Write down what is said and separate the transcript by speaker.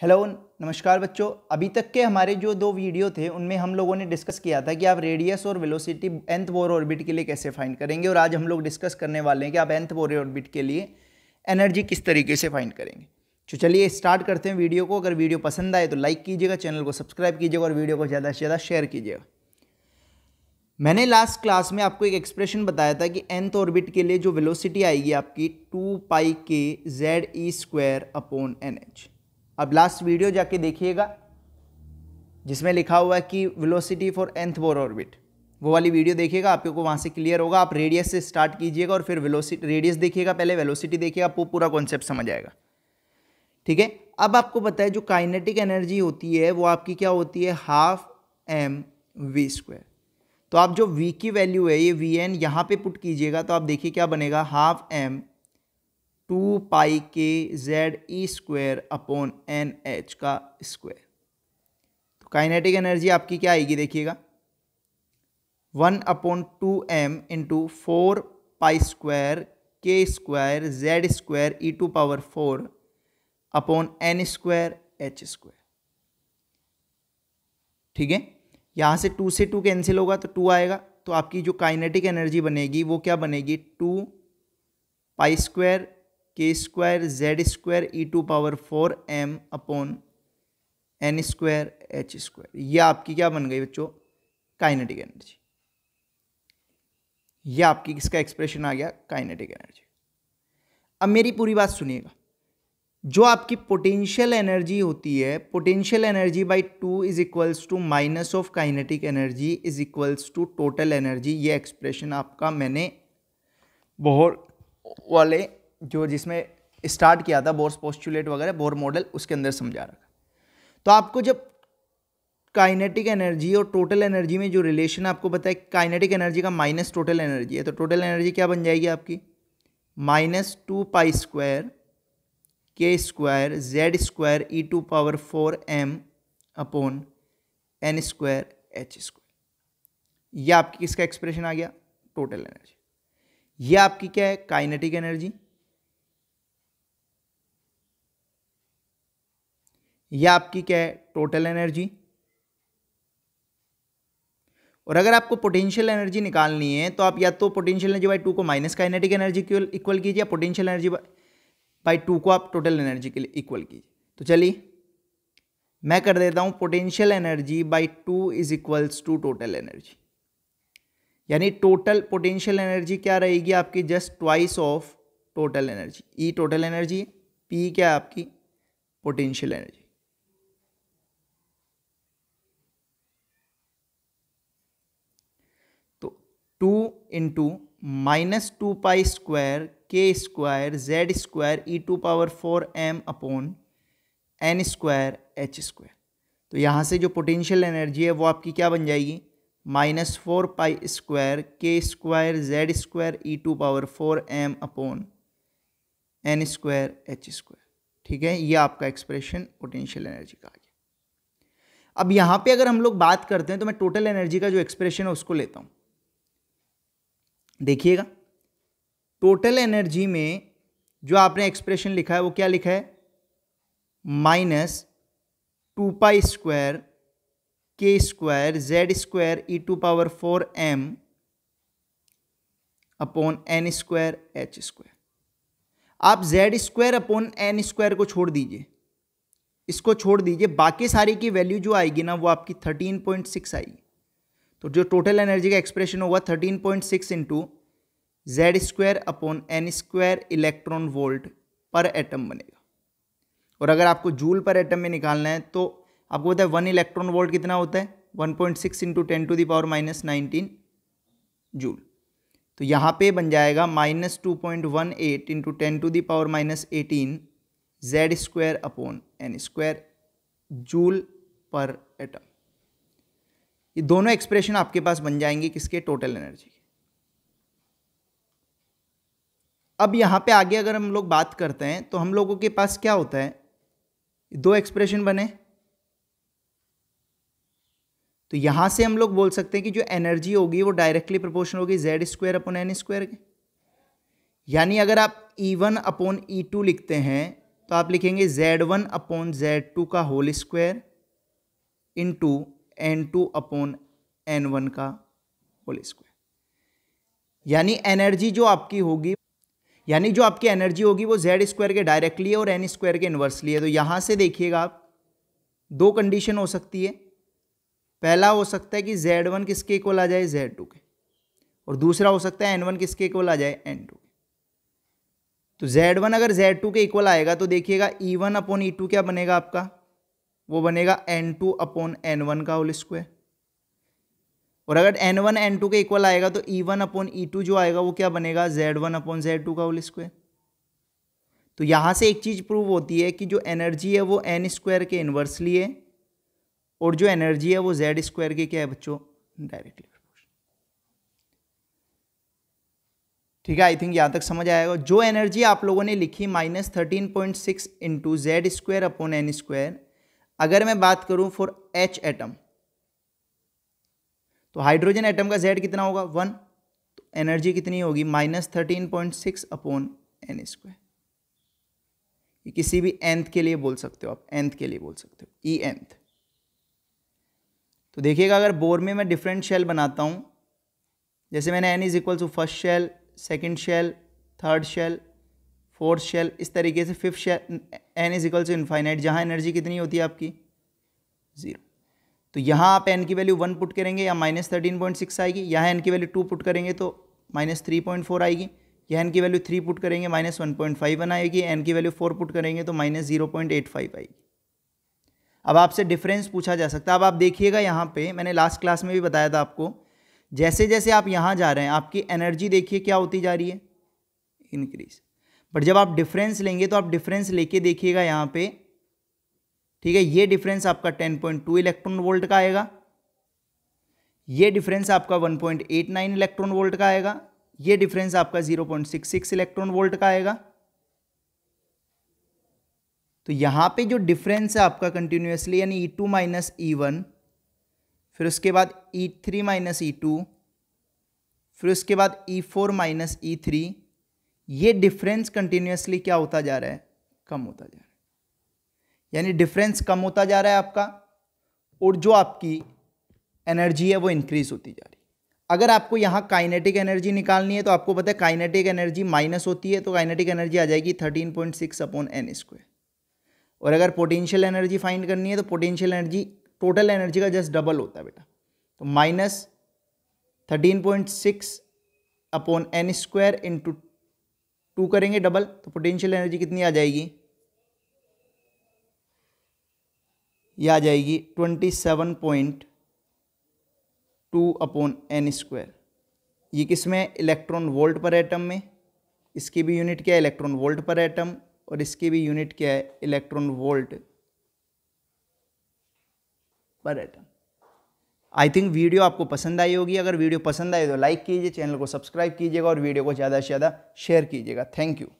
Speaker 1: hello नमस्कार बच्चों अभी तक के हमारे जो दो वीडियो थे उनमें हम लोगों ने डिस्कस किया था कि आप रेडियस और वेलोसिटी एंथ बोर ऑर्बिट के लिए कैसे फाइंड करेंगे और आज हम लोग डिस्कस करने वाले हैं कि आप एंथ बोर ऑर्बिट के लिए एनर्जी किस तरीके से फाइंड करेंगे तो चलिए स्टार्ट करते हैं वीडियो को अगर वीडियो पसंद आए तो लाइक कीजिएगा चैनल को सब्सक्राइब कीजिएगा और वीडियो को ज़्यादा से ज़्यादा शेयर कीजिएगा मैंने लास्ट क्लास में आपको एक एक्सप्रेशन बताया था कि एंथ ऑर्बिट के लिए जो वेलोसिटी आएगी आपकी two pi K Z E square upon N H अब लास्ट वीडियो जाके देखिएगा जिसमें लिखा हुआ है कि velocity for nth Bohr orbit वो वाली वीडियो देखिएगा आपको वहाँ से क्लियर होगा आप रेडियस से स्टार्ट कीजिएगा और फिर वेलोसिटी रेडियस देखिएगा पहले वेलोसिटी देखिएगा आपको पूरा कॉन्सेप्ट समझ आएगा ठीक है अब आपको पता है जो काइनेटिक एनर्जी होती है वो आपकी क्या होती है हाफ एम वी स्क्वायर तो आप जो वी की वैल्यू है ये वी एन यहाँ पर पुट कीजिएगा तो आप देखिए क्या बनेगा half M two pi K Z E square upon N H का स्क्वायर तो काइनेटिक एनर्जी आपकी क्या आएगी देखिएगा one upon two M into four pi square K square Z square E to power four upon N square H square ठीक है यहाँ से टू से टू कैंसिल होगा तो टू आएगा तो आपकी जो काइनेटिक एनर्जी बनेगी वो क्या बनेगी two pi square K square Z square E to power four M upon N square H square ये आपकी क्या बन गई बच्चों काइनेटिक एनर्जी ये आपकी किसका एक्सप्रेशन आ गया काइनेटिक एनर्जी अब मेरी पूरी बात सुनिएगा जो आपकी पोटेंशियल एनर्जी होती है potential energy by two is equals to minus of kinetic energy is equals to total energy ये एक्सप्रेशन आपका मैंने बहुत वाले जो जिसमें स्टार्ट किया था बोर्स पोस्टुलेट वगैरह बोर मॉडल उसके अंदर समझा रखा तो आपको जब काइनेटिक एनर्जी और टोटल एनर्जी में जो रिलेशन आपको बताए काइनेटिक एनर्जी का माइनस टोटल एनर्जी है तो टोटल एनर्जी क्या बन जाएगी आपकी minus two pi square K square Z square E to power four M upon N square H square यह आपकी किसका एक्सप्रेशन आ गया टोटल एनर्जी यह आपकी क्या है काइनेटिक एनर्जी यह आपकी क्या है टोटल एनर्जी और अगर आपको पोटेंशियल एनर्जी निकालनी है तो आप या तो पोटेंशियल एनर्जी बाई टू को माइनस काइनेटिक एनर्जी इक्वल कीजिए या पोटेंशियल एनर्जी बाई टू को आप टोटल एनर्जी के लिए इक्वल कीजिए तो चलिए मैं कर देता हूँ potential energy by two is equals to total energy यानी टोटल पोटेंशियल एनर्जी क्या रहेगी आपकी just twice of total energy E total energy P क्या आपकी potential energy two into minus two pi square K square Z square E to power four M upon N square H square तो यहाँ से जो potential energy है वो आपकी क्या बन जाएगी minus four pi square K square Z square E to power four M upon N square H square ठीक है ये आपका एक्सप्रेशन पोटेंशियल एनर्जी का आ गया अब यहाँ पे अगर हम लोग बात करते हैं तो मैं टोटल एनर्जी का जो एक्सप्रेशन है उसको लेता हूँ देखिएगा टोटल एनर्जी में जो आपने एक्सप्रेशन लिखा है वो क्या लिखा है minus two pi square K square Z square E to power four M upon N square H square आप Z square upon N square को छोड़ दीजिए इसको छोड़ दीजिए बाकी सारी की वैल्यू जो आएगी ना वो आपकी थर्टीन पॉइंट सिक्स आएगी तो जो टोटल एनर्जी का एक्सप्रेशन होगा thirteen point six into Z square upon N square electron volt पर एटम बनेगा और अगर आपको जूल पर एटम में निकालना है तो आपको पता है वन इलेक्ट्रॉन वोल्ट कितना होता है one point six into ten to the power minus nineteen joule तो यहाँ पे बन जाएगा minus two point one eight into ten to the power minus eighteen Z square upon N square joule पर एटम ये दोनों एक्सप्रेशन आपके पास बन जाएंगे किसके टोटल एनर्जी के अब यहां पे आगे अगर हम लोग बात करते हैं तो हम लोगों के पास क्या होता है दो एक्सप्रेशन बने तो यहां से हम लोग बोल सकते हैं कि जो एनर्जी होगी वो डायरेक्टली प्रोपोर्शनल होगी Z square upon N square के यानी अगर आप E one upon E two लिखते हैं तो आप लिखेंगे Z one upon Z two का whole square into N two upon N one का होल स्क्वायर यानी एनर्जी जो आपकी होगी यानी जो आपकी एनर्जी होगी वो जेड स्क्वायर के डायरेक्टली है और एन स्क्वायर के इन्वर्सली है तो यहां से देखिएगा आप दो कंडीशन हो सकती है पहला हो सकता है कि जेड वन किसके इक्वल आ जाए जेड टू के और दूसरा हो सकता है एन वन किसके इक्वल आ जाए एन टू के तो जेड वन अगर जेड टू के इक्वल आएगा तो देखिएगा E e one upon E e two क्या बनेगा आपका वो बनेगा N two upon N one का होल स्क्वायर और अगर एन वन एन टू के इक्वल आएगा तो E one upon E two जो आएगा वो क्या बनेगा Z one upon Z two का होल स्क्वायर तो यहां से एक चीज़ प्रूव होती है कि जो एनर्जी है वो एन स्क्वायर के इन्वर्सली है और जो एनर्जी है वो जेड स्क्वायर के क्या है बच्चों डायरेक्टली ठीक है आई थिंक यहां तक समझ आएगा जो एनर्जी आप लोगों ने लिखी minus thirteen point six into Z square upon N square अगर मैं बात करूं फॉर एच एटम तो हाइड्रोजन एटम का जेड कितना होगा वन तो एनर्जी कितनी होगी minus thirteen point six upon N square ये किसी भी एंथ के लिए बोल सकते हो आप एंथ के लिए बोल सकते हो ई e एंथ तो देखिएगा अगर बोर में मैं डिफरेंट शेल बनाता हूं जैसे मैंने N is equal to first shell second shell third shell fourth shell इस तरीके से fifth shell N is equal to infinite जहाँ एनर्जी कितनी होती है आपकी ज़ीरो तो यहाँ आप एन की वैल्यू वन पुट करेंगे या माइनस थर्टीन पॉइंट सिक्स आएगी यहाँ एन की वैल्यू टू पुट करेंगे तो माइनस थ्री पॉइंट फोर आएगी या एन की वैल्यू थ्री पुट करेंगे minus one point five one आएगी एन की वैल्यू फोर पुट करेंगे तो minus zero point eight five आएगी अब आपसे डिफरेंस पूछा जा सकता है अब आप देखिएगा यहाँ पर मैंने लास्ट क्लास में भी बताया था आपको जैसे जैसे आप यहाँ जा रहे हैं आपकी एनर्जी देखिए क्या होती जा रही है इनक्रीज बट जब आप डिफरेंस लेंगे तो आप डिफरेंस लेके देखिएगा यहाँ पे ठीक है ये डिफरेंस आपका 10.2 इलेक्ट्रॉन वोल्ट का आएगा ये डिफरेंस आपका 1.89 इलेक्ट्रॉन वोल्ट का आएगा ये डिफरेंस आपका 0.66 इलेक्ट्रॉन वोल्ट का आएगा तो यहाँ पे जो डिफरेंस है आपका कंटिन्यूसली यानी E two minus E one फिर उसके बाद E three minus E two फिर उसके बाद E four minus E three ये डिफरेंस कंटिन्यूसली क्या होता जा रहा है कम होता जा रहा है यानी डिफरेंस कम होता जा रहा है आपका और जो आपकी एनर्जी है वो इंक्रीज होती जा रही है अगर आपको यहाँ काइनेटिक एनर्जी निकालनी है तो आपको पता है काइनेटिक एनर्जी माइनस होती है तो काइनेटिक एनर्जी आ जाएगी thirteen point six upon N square और अगर पोटेंशियल एनर्जी फाइंड करनी है तो पोटेंशियल एनर्जी टोटल एनर्जी का जस्ट डबल होता है बेटा तो minus thirteen point six upon N square into two करेंगे डबल तो पोटेंशियल एनर्जी कितनी आ जाएगी यह आ जाएगी twenty seven point two upon N square ये किस में इलेक्ट्रॉन वोल्ट पर एटम में इसकी भी यूनिट क्या है इलेक्ट्रॉन वोल्ट पर एटम और इसकी भी यूनिट क्या है इलेक्ट्रॉन वोल्ट पर एटम आई थिंक वीडियो आपको पसंद आई होगी अगर वीडियो पसंद आए तो लाइक कीजिए चैनल को सब्सक्राइब कीजिएगा और वीडियो को ज़्यादा से ज़्यादा शेयर कीजिएगा थैंक यू